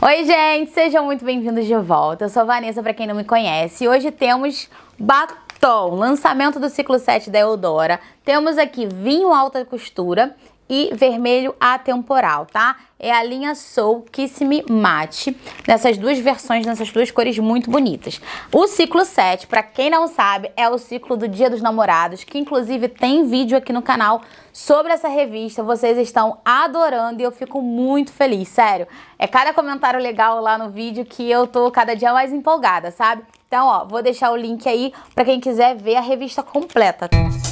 Oi, gente, sejam muito bem-vindos de volta. Eu sou a Vanessa, para quem não me conhece. E hoje temos batom, lançamento do ciclo 7 da Eudora. Temos aqui vinho alta costura e vermelho atemporal, tá? É a linha Soul Kiss Me Mate, nessas duas versões, nessas duas cores muito bonitas. O ciclo 7, para quem não sabe, é o ciclo do Dia dos Namorados, que inclusive tem vídeo aqui no canal sobre essa revista, vocês estão adorando e eu fico muito feliz, sério. É cada comentário legal lá no vídeo que eu tô cada dia mais empolgada, sabe? Então, ó, vou deixar o link aí para quem quiser ver a revista completa. Música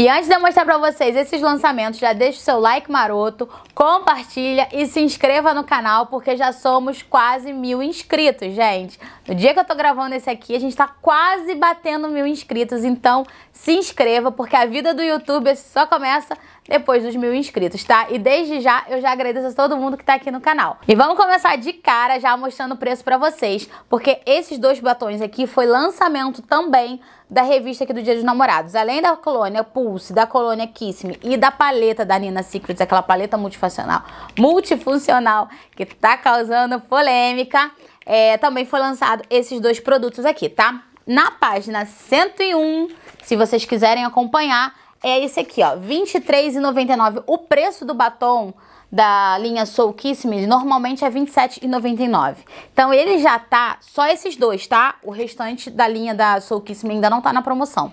E antes de eu mostrar pra vocês esses lançamentos, já deixa o seu like maroto, compartilha e se inscreva no canal, porque já somos quase mil inscritos, gente. No dia que eu tô gravando esse aqui, a gente tá quase batendo mil inscritos, então se inscreva, porque a vida do YouTube só começa depois dos mil inscritos, tá? E desde já eu já agradeço a todo mundo que tá aqui no canal. E vamos começar de cara já mostrando o preço pra vocês, porque esses dois batons aqui foi lançamento também da revista aqui do Dia dos Namorados. Além da colônia Pulse, da colônia Kiss Me e da paleta da Nina Secrets, aquela paleta multifuncional, multifuncional que tá causando polêmica, é, também foi lançado esses dois produtos aqui, tá? Na página 101, se vocês quiserem acompanhar, é esse aqui, ó, R$ 23,99. O preço do batom da linha Soul Kiss Me normalmente é R$ 27,99. Então ele já tá, só esses dois, tá? O restante da linha da Soul Kiss Me ainda não tá na promoção.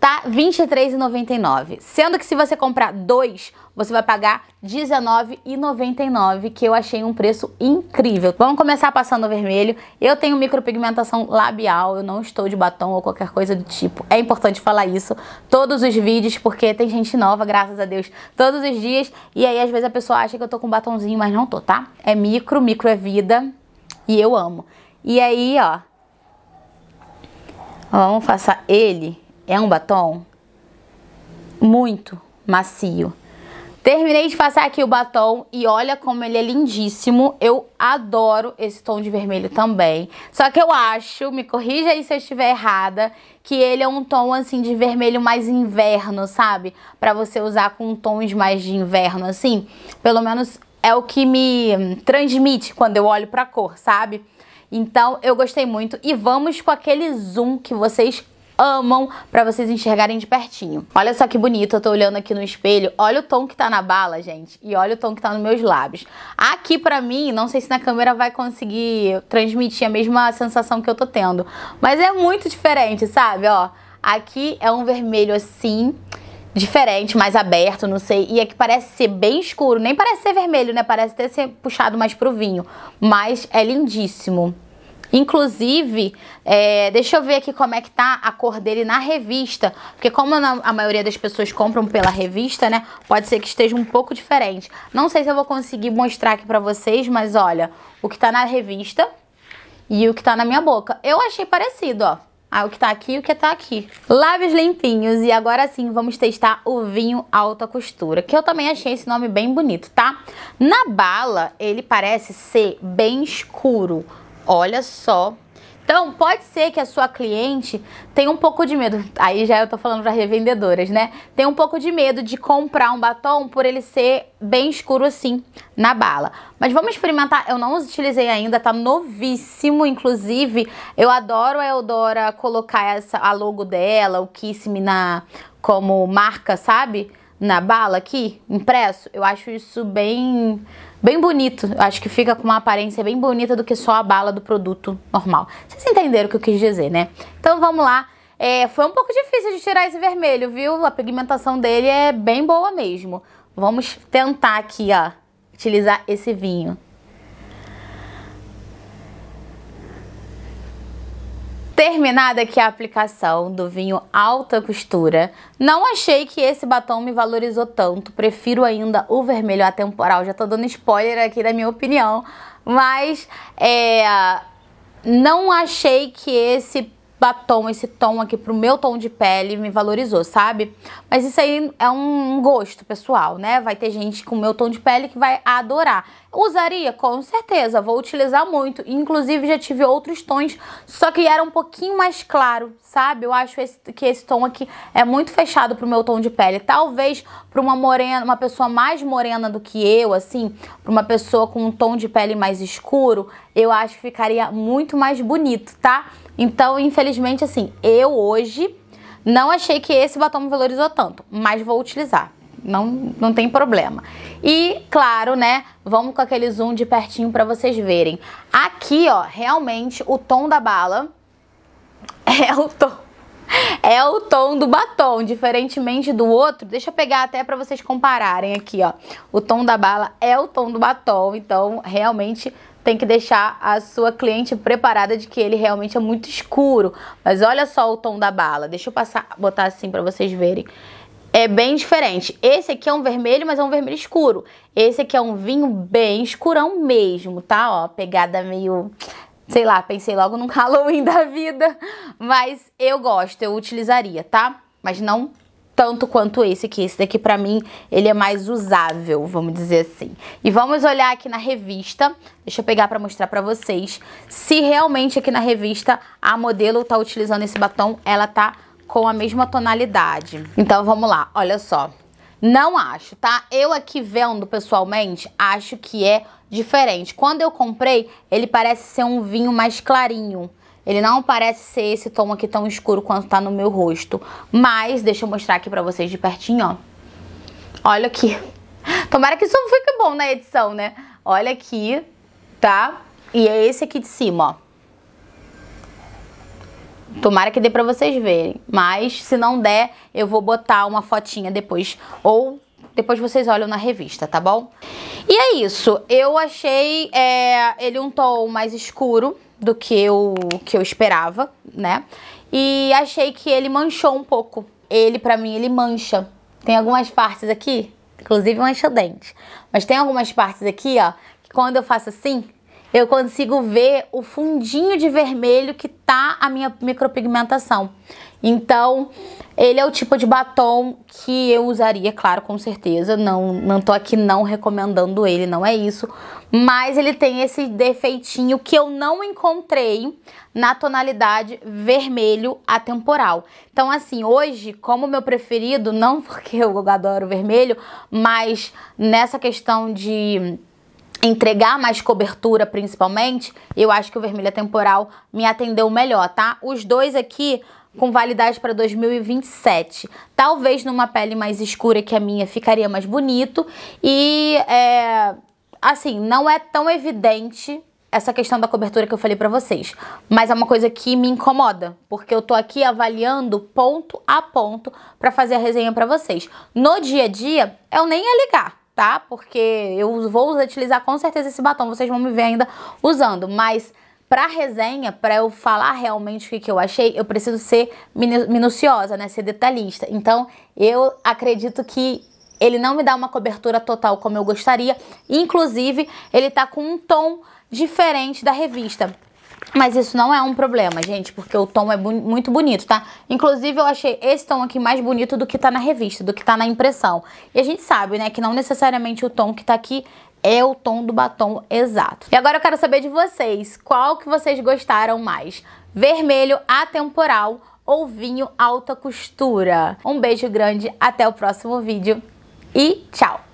Tá R$ 23,99. Sendo que se você comprar dois, você vai pagar R$19,99, que eu achei um preço incrível. Vamos começar passando o vermelho. Eu tenho micropigmentação labial, eu não estou de batom ou qualquer coisa do tipo. É importante falar isso todos os vídeos, porque tem gente nova, graças a Deus, todos os dias. E aí, às vezes, a pessoa acha que eu tô com batomzinho, mas não tô, tá? É micro, micro é vida e eu amo. E aí, ó, vamos passar ele. É um batom muito macio. Terminei de passar aqui o batom e olha como ele é lindíssimo. Eu adoro esse tom de vermelho também. Só que eu acho, me corrija aí se eu estiver errada, que ele é um tom assim de vermelho mais inverno, sabe? Pra você usar com tons mais de inverno, assim. Pelo menos é o que me transmite quando eu olho pra cor, sabe? Então eu gostei muito e vamos com aquele zoom que vocês amam para vocês enxergarem de pertinho. Olha só que bonito, eu tô olhando aqui no espelho. Olha o tom que tá na bala, gente, e olha o tom que tá nos meus lábios. Aqui pra mim, não sei se na câmera vai conseguir transmitir a mesma sensação que eu tô tendo, mas é muito diferente, sabe? Ó, aqui é um vermelho assim, diferente, mais aberto, não sei. E aqui parece ser bem escuro, nem parece ser vermelho, né? Parece ter ser puxado mais pro vinho, mas é lindíssimo. Inclusive, é, deixa eu ver aqui como é que tá a cor dele na revista, porque como a maioria das pessoas compram pela revista, né, pode ser que esteja um pouco diferente. Não sei se eu vou conseguir mostrar aqui pra vocês, mas olha, o que tá na revista e o que tá na minha boca. Eu achei parecido, ó. Ah, o que tá aqui e o que tá aqui. Lábios limpinhos. E agora sim, vamos testar o vinho alta costura, que eu também achei esse nome bem bonito, tá? Na bala, ele parece ser bem escuro, Olha só. Então, pode ser que a sua cliente tenha um pouco de medo. Aí já eu tô falando para revendedoras, né? Tem um pouco de medo de comprar um batom por ele ser bem escuro assim na bala. Mas vamos experimentar. Eu não os utilizei ainda, tá novíssimo, inclusive. Eu adoro a Eudora colocar essa, a logo dela, o Kiss Me na como marca, sabe? Na bala aqui, impresso. Eu acho isso bem bem bonito. Acho que fica com uma aparência bem bonita do que só a bala do produto normal. Vocês entenderam o que eu quis dizer, né? Então vamos lá. É, foi um pouco difícil de tirar esse vermelho, viu? A pigmentação dele é bem boa mesmo. Vamos tentar aqui, ó, utilizar esse vinho. Terminada aqui a aplicação do vinho alta costura, não achei que esse batom me valorizou tanto, prefiro ainda o vermelho atemporal, já tô dando spoiler aqui da minha opinião, mas é, não achei que esse batom, esse tom aqui pro meu tom de pele me valorizou, sabe? Mas isso aí é um gosto pessoal, né? Vai ter gente com meu tom de pele que vai adorar. Usaria? Com certeza, vou utilizar muito. Inclusive já tive outros tons, só que era um pouquinho mais claro, sabe? Eu acho esse, que esse tom aqui é muito fechado pro meu tom de pele. Talvez pra uma morena, uma pessoa mais morena do que eu, assim, pra uma pessoa com um tom de pele mais escuro, eu acho que ficaria muito mais bonito, tá? Então, infelizmente infelizmente, assim, eu hoje não achei que esse batom me valorizou tanto, mas vou utilizar. Não, não tem problema. E, claro, né, vamos com aquele zoom de pertinho pra vocês verem. Aqui, ó, realmente o tom da bala é o tom é o tom do batom, diferentemente do outro. Deixa eu pegar até para vocês compararem aqui, ó. O tom da bala é o tom do batom, então realmente tem que deixar a sua cliente preparada de que ele realmente é muito escuro. Mas olha só o tom da bala. Deixa eu passar, botar assim para vocês verem. É bem diferente. Esse aqui é um vermelho, mas é um vermelho escuro. Esse aqui é um vinho bem escurão mesmo, tá? Ó, pegada meio sei lá, pensei logo num Halloween da vida, mas eu gosto, eu utilizaria, tá? Mas não tanto quanto esse, que esse daqui pra mim, ele é mais usável, vamos dizer assim. E vamos olhar aqui na revista, deixa eu pegar pra mostrar pra vocês, se realmente aqui na revista a modelo tá utilizando esse batom, ela tá com a mesma tonalidade. Então vamos lá, olha só. Não acho, tá? Eu aqui vendo pessoalmente, acho que é diferente. Quando eu comprei, ele parece ser um vinho mais clarinho. Ele não parece ser esse tom aqui tão escuro quanto tá no meu rosto. Mas deixa eu mostrar aqui pra vocês de pertinho, ó. Olha aqui. Tomara que isso fique bom na edição, né? Olha aqui, tá? E é esse aqui de cima, ó. Tomara que dê pra vocês verem. Mas se não der, eu vou botar uma fotinha depois. Ou depois vocês olham na revista, tá bom? E é isso. Eu achei é, ele um tom mais escuro do que eu, que eu esperava, né? E achei que ele manchou um pouco. Ele, pra mim, ele mancha. Tem algumas partes aqui, inclusive mancha dente. Mas tem algumas partes aqui, ó, que quando eu faço assim, eu consigo ver o fundinho de vermelho que tá a minha micropigmentação. Então, ele é o tipo de batom que eu usaria, claro, com certeza. Não, não tô aqui não recomendando ele, não é isso. Mas ele tem esse defeitinho que eu não encontrei na tonalidade vermelho atemporal. Então, assim, hoje, como meu preferido, não porque eu adoro vermelho, mas nessa questão de entregar mais cobertura principalmente, eu acho que o vermelho temporal me atendeu melhor, tá? Os dois aqui com validade para 2027. Talvez numa pele mais escura que a minha ficaria mais bonito e é, assim, não é tão evidente essa questão da cobertura que eu falei para vocês, mas é uma coisa que me incomoda, porque eu tô aqui avaliando ponto a ponto para fazer a resenha para vocês. No dia a dia, eu nem ia ligar tá? Porque eu vou utilizar com certeza esse batom, vocês vão me ver ainda usando, mas pra resenha, pra eu falar realmente o que, que eu achei, eu preciso ser minu minuciosa, né? Ser detalhista. Então, eu acredito que ele não me dá uma cobertura total como eu gostaria. Inclusive, ele tá com um tom diferente da revista. Mas isso não é um problema, gente, porque o tom é muito bonito, tá? Inclusive, eu achei esse tom aqui mais bonito do que tá na revista, do que tá na impressão. E a gente sabe, né, que não necessariamente o tom que tá aqui é o tom do batom exato. E agora eu quero saber de vocês, qual que vocês gostaram mais? Vermelho atemporal ou vinho alta costura? Um beijo grande, até o próximo vídeo e tchau!